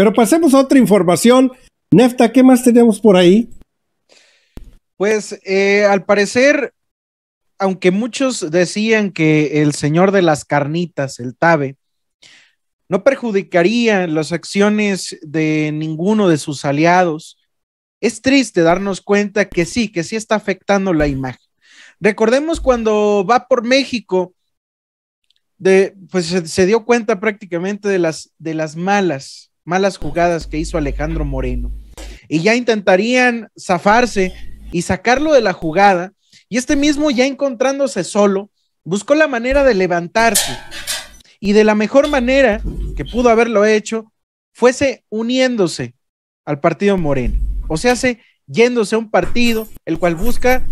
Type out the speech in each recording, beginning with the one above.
Pero pasemos a otra información. Nefta, ¿qué más tenemos por ahí? Pues eh, al parecer, aunque muchos decían que el señor de las carnitas, el Tabe, no perjudicaría las acciones de ninguno de sus aliados, es triste darnos cuenta que sí, que sí está afectando la imagen. Recordemos cuando va por México, pues se, dio cuenta prácticamente de las, de las malas malas jugadas que hizo Alejandro Moreno. Y ya intentarían zafarse y sacarlo de la jugada. Y este mismo, ya encontrándose solo, buscó la manera de levantarse. Y de la mejor manera que pudo haberlo hecho, fuese uniéndose al partido Moreno. O sea, se yéndose a un partido el cual busca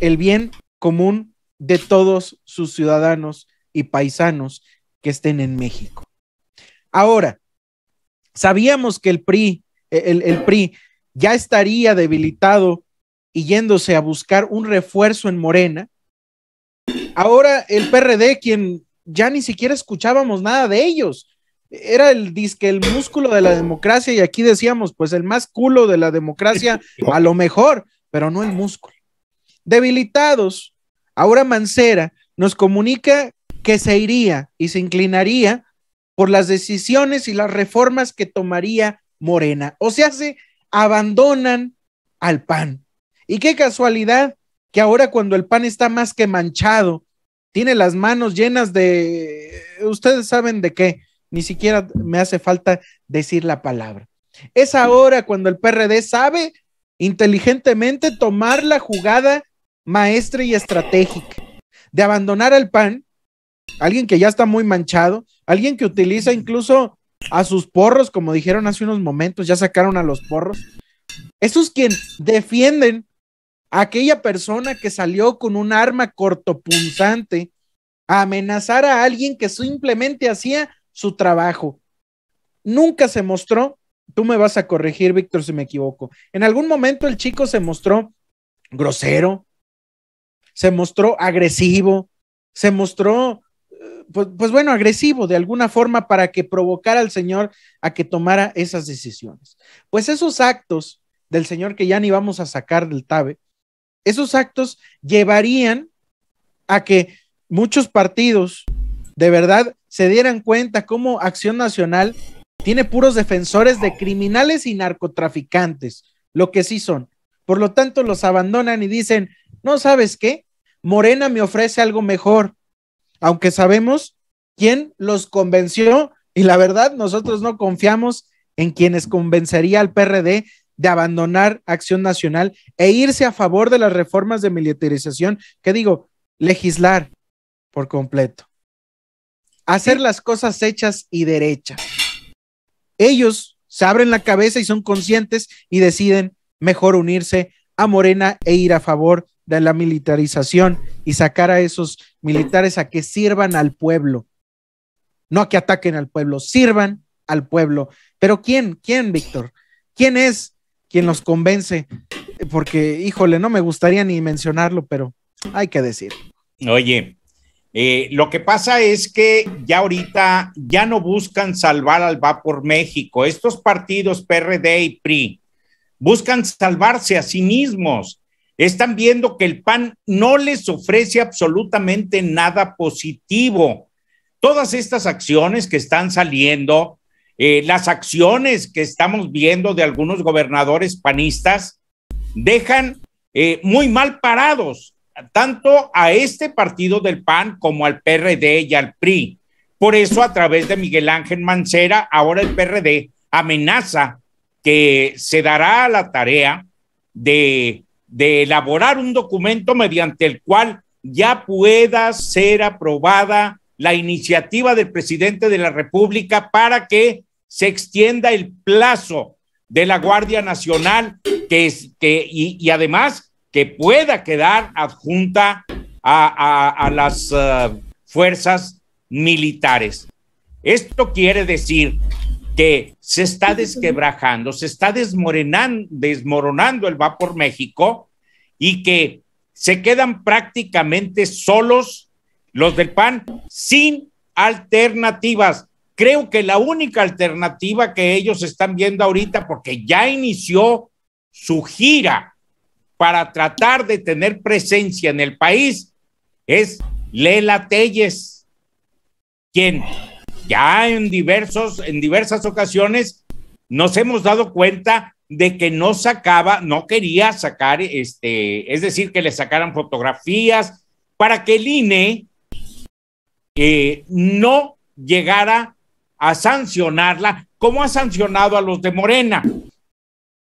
el bien común de todos sus ciudadanos y paisanos que estén en México. Ahora, Sabíamos que el PRI, e, el, PRI ya estaría debilitado y yéndose a buscar un refuerzo en Morena. Ahora el PRD, quien ya ni siquiera escuchábamos nada de ellos, era el disque, el músculo de la democracia, y aquí decíamos, pues el más culo de la democracia, a lo mejor, pero no el músculo. Debilitados, ahora Mancera nos comunica que se iría y se inclinaría por las decisiones y las reformas que tomaría Morena. O sea, se abandonan al PAN. Y qué casualidad que ahora cuando el PAN está más que manchado, tiene las manos llenas de, ustedes saben de qué, ni siquiera me hace falta decir la palabra. Es ahora cuando el PRD sabe inteligentemente tomar la jugada maestra y estratégica de abandonar al PAN alguien que ya está muy manchado, alguien que utiliza incluso a sus porros, como dijeron hace unos momentos, ya sacaron a los porros. Esos quien defienden a aquella persona que salió con un arma cortopunzante a amenazar a alguien que simplemente hacía su trabajo. Nunca se mostró, tú me vas a corregir, Víctor, si me equivoco. En algún momento el chico se mostró grosero, se mostró agresivo, se mostró pues, pues, bueno, agresivo de alguna forma para que provocara al Señor a que tomara esas decisiones. Pues esos actos del Señor que ya ni vamos a sacar del TABE, esos actos llevarían a que muchos partidos de verdad se dieran cuenta cómo Acción Nacional tiene puros defensores de criminales y narcotraficantes, lo que sí son. Por lo tanto, los abandonan y dicen, no sabes qué, Morena me ofrece algo mejor, aunque sabemos quién los convenció y la verdad nosotros no confiamos en quienes convencería al PRD de abandonar Acción Nacional e irse a favor de las reformas de militarización, que digo, legislar por completo, hacer las cosas hechas y derechas. Ellos se abren la cabeza y son conscientes y deciden mejor unirse a Morena e ir a favor de la militarización y sacar a esos militares a que sirvan al pueblo. No a que ataquen al pueblo, sirvan al pueblo. Pero ¿quién? ¿Quién, Víctor? ¿Quién es quien los convence? Porque, híjole, no me gustaría ni mencionarlo, pero hay que decir. Oye, eh, lo que pasa es que ya ahorita ya no buscan salvar al Va por México. Estos partidos PRD y PRI buscan salvarse a sí mismos están viendo que el PAN no les ofrece absolutamente nada positivo. Todas estas acciones que están saliendo, eh, las acciones que estamos viendo de algunos gobernadores panistas, dejan eh, muy mal parados tanto a este partido del PAN como al PRD y al PRI. Por eso, a través de Miguel Ángel Mancera, ahora el PRD amenaza que se dará la tarea de de elaborar un documento mediante el cual ya pueda ser aprobada la iniciativa del presidente de la República para que se extienda el plazo de la Guardia Nacional que que, y, además que pueda quedar adjunta a, las eh, fuerzas militares. Esto quiere decir que se está desquebrajando, se está desmoronando, desmoronando el Vapor México y que se quedan prácticamente solos los del PAN sin alternativas. Creo que la única alternativa que ellos están viendo ahorita, porque ya inició su gira para tratar de tener presencia en el país, es Lela Telles, quien ya en, diversos, en diversas ocasiones nos hemos dado cuenta de que no sacaba, no quería sacar, este, es decir, que le sacaran fotografías para que el INE eh, no llegara a sancionarla como ha sancionado a los de Morena.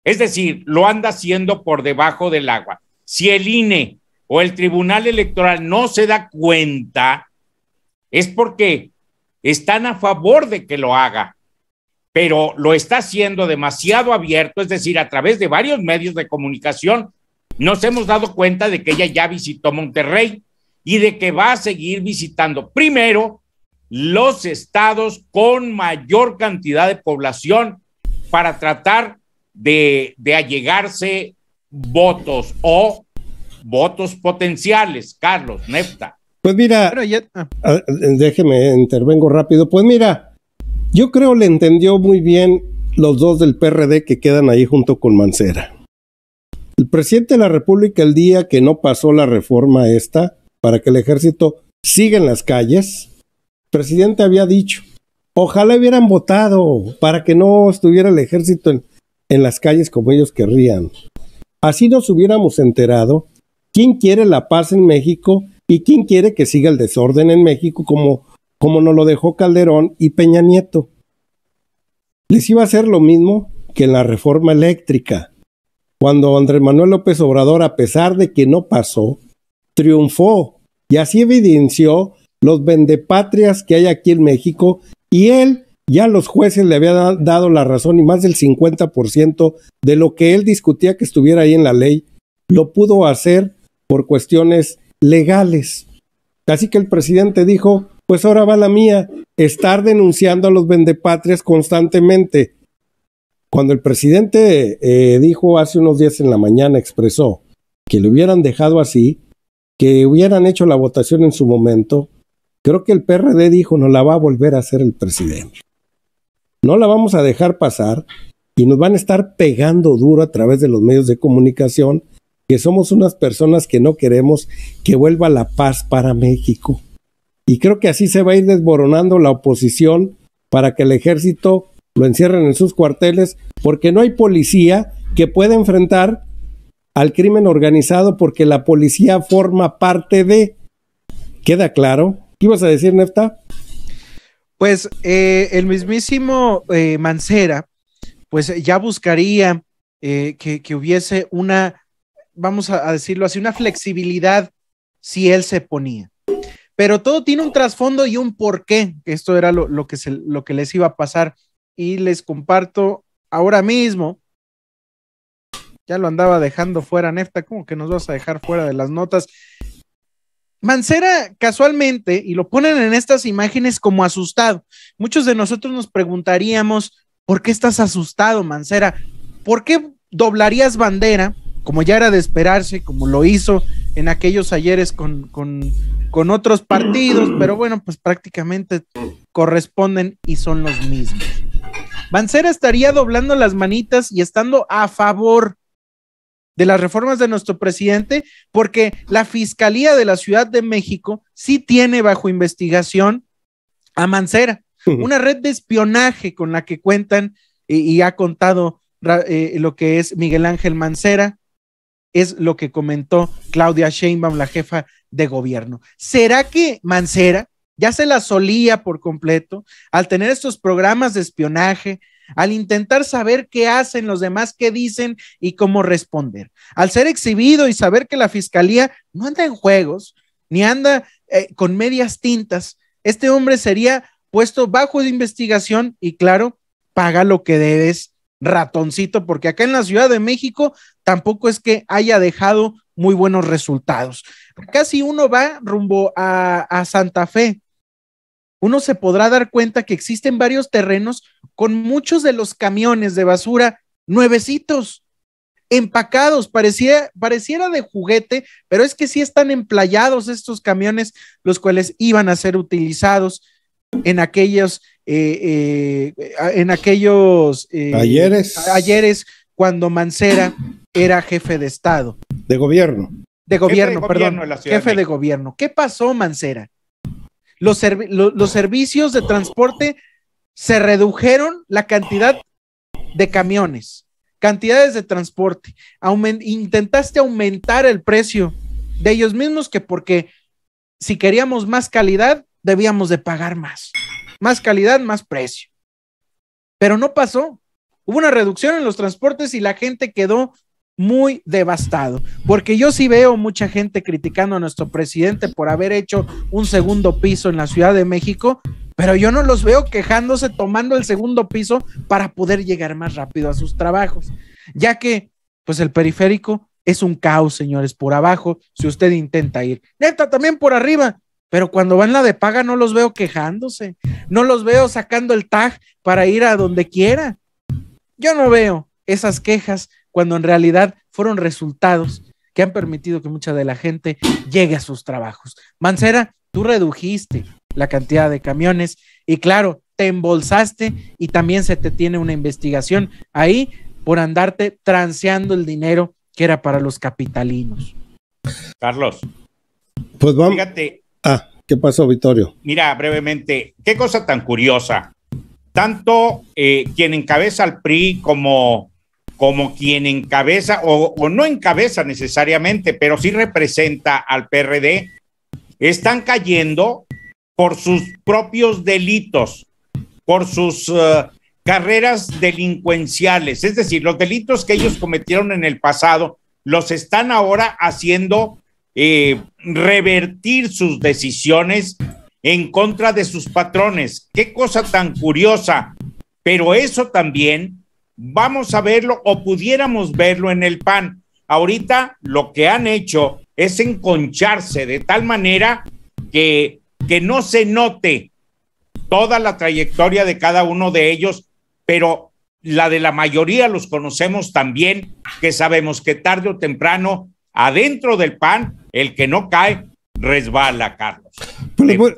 Es decir, lo anda haciendo por debajo del agua. Si el INE o el Tribunal Electoral no se da cuenta, es porque están a favor de que lo haga, pero lo está haciendo demasiado abierto, es decir, a través de varios medios de comunicación, nos hemos dado cuenta de que ella ya visitó Monterrey y de que va a seguir visitando primero los estados con mayor cantidad de población para tratar de, allegarse votos o votos potenciales, Carlos, Nefta. Pues mira, ah. déjeme, intervengo rápido. Pues mira, yo creo le entendió muy bien los dos del PRD que quedan ahí junto con Mancera. El presidente de la República el día que no pasó la reforma esta para que el ejército siga en las calles, el presidente había dicho, ojalá hubieran votado para que no estuviera el ejército en las calles como ellos querrían. Así nos hubiéramos enterado quién quiere la paz en México ¿Y quién quiere que siga el desorden en México como, como nos lo dejó Calderón y Peña Nieto? Les iba a hacer lo mismo que en la reforma eléctrica, cuando Andrés Manuel López Obrador, a pesar de que no pasó, triunfó y así evidenció los vendepatrias que hay aquí en México y él ya los jueces le habían dado la razón y más del 50% de lo que él discutía que estuviera ahí en la ley lo pudo hacer por cuestiones legales. Así que el presidente dijo, pues ahora va la mía, estar denunciando a los vendepatrias constantemente. Cuando el presidente eh, dijo hace unos días en la mañana, expresó que le hubieran dejado así, que hubieran hecho la votación en su momento, creo que el PRD dijo, no la va a volver a hacer el presidente. No la vamos a dejar pasar y nos van a estar pegando duro a través de los medios de comunicación que somos unas personas que no queremos que vuelva la paz para México. Y creo que así se va a ir desboronando la oposición para que el ejército lo encierren en sus cuarteles, porque no hay policía que pueda enfrentar al crimen organizado porque la policía forma parte de... ¿Queda claro? ¿Qué ibas a decir, Nefta? Pues eh, el mismísimo eh, Mancera, pues ya buscaría eh, que hubiese una vamos a, decirlo así, una flexibilidad si él se ponía. Pero todo tiene un trasfondo y un porqué. Esto era lo, que lo que les iba a pasar. Y les comparto ahora mismo. Ya lo andaba dejando fuera, Nefta. como que nos vas a dejar fuera de las notas? Mancera casualmente, y lo ponen en estas imágenes como asustado. Muchos de nosotros nos preguntaríamos, ¿por qué estás asustado, Mancera? ¿Por qué doblarías bandera como ya era de esperarse, como lo hizo en aquellos ayeres con, con, otros partidos, pero bueno, pues prácticamente corresponden y son los mismos. Mancera estaría doblando las manitas y estando a favor de las reformas de nuestro presidente, porque la Fiscalía de la Ciudad de México sí tiene bajo investigación a Mancera, una red de espionaje con la que cuentan y, ha contado eh, lo que es Miguel Ángel Mancera, es lo que comentó Claudia Sheinbaum, la jefa de gobierno. ¿Será que Mancera ya se la solía por completo al tener estos programas de espionaje, al intentar saber qué hacen los demás, qué dicen y cómo responder, al ser exhibido y saber que la fiscalía no anda en juegos ni anda eh, con medias tintas, este hombre sería puesto bajo de investigación y claro, paga lo que debes ratoncito, porque acá en la Ciudad de México tampoco es que haya dejado muy buenos resultados. Casi uno va rumbo a, Santa Fe, uno se podrá dar cuenta que existen varios terrenos con muchos de los camiones de basura nuevecitos, empacados, parecía, pareciera de juguete, pero es que sí están emplayados estos camiones, los cuales iban a ser utilizados en aquellos, eh, eh, en aquellos eh, ayeres. ayeres cuando Mancera era jefe de Estado. De gobierno. De gobierno, perdón. jefe de, gobierno. ¿Qué pasó, Mancera? Los, los servicios de transporte se redujeron la cantidad de camiones, cantidades de transporte. intentaste aumentar el precio de ellos mismos que porque si queríamos más calidad, debíamos de pagar más. Más calidad, más precio. Pero no pasó. Hubo una reducción en los transportes y la gente quedó muy devastado, porque yo sí veo mucha gente criticando a nuestro presidente por haber hecho un segundo piso en la Ciudad de México, pero yo no los veo quejándose tomando el segundo piso para poder llegar más rápido a sus trabajos, ya que pues el periférico es un caos, señores, por abajo, si usted intenta ir. Neta, también por arriba, pero cuando van la de paga no los veo quejándose, no los veo sacando el tag para ir a donde quiera. Yo no veo esas quejas cuando en realidad fueron resultados que han permitido que mucha de la gente llegue a sus trabajos. Mancera, tú redujiste la cantidad de camiones y claro, te embolsaste y también se te tiene una investigación ahí por andarte transeando el dinero que era para los capitalinos. Carlos, pues Fíjate, Ah, ¿qué pasó, Vittorio? Mira, brevemente, qué cosa tan curiosa. Tanto eh, quien encabeza al PRI como, como quien encabeza, o, no encabeza necesariamente, pero sí representa al PRD, están cayendo por sus propios delitos, por sus eh, carreras delincuenciales. Es decir, los delitos que ellos cometieron en el pasado los están ahora haciendo eh, revertir sus decisiones en contra de sus patrones. Qué cosa tan curiosa. Pero eso también vamos a verlo o pudiéramos verlo en el PAN. Ahorita lo que han hecho es enconcharse de tal manera que, que no se note toda la trayectoria de cada uno de ellos, pero la de la mayoría los conocemos también, que sabemos que tarde o temprano adentro del pan, el que no cae resbala, Carlos. Pues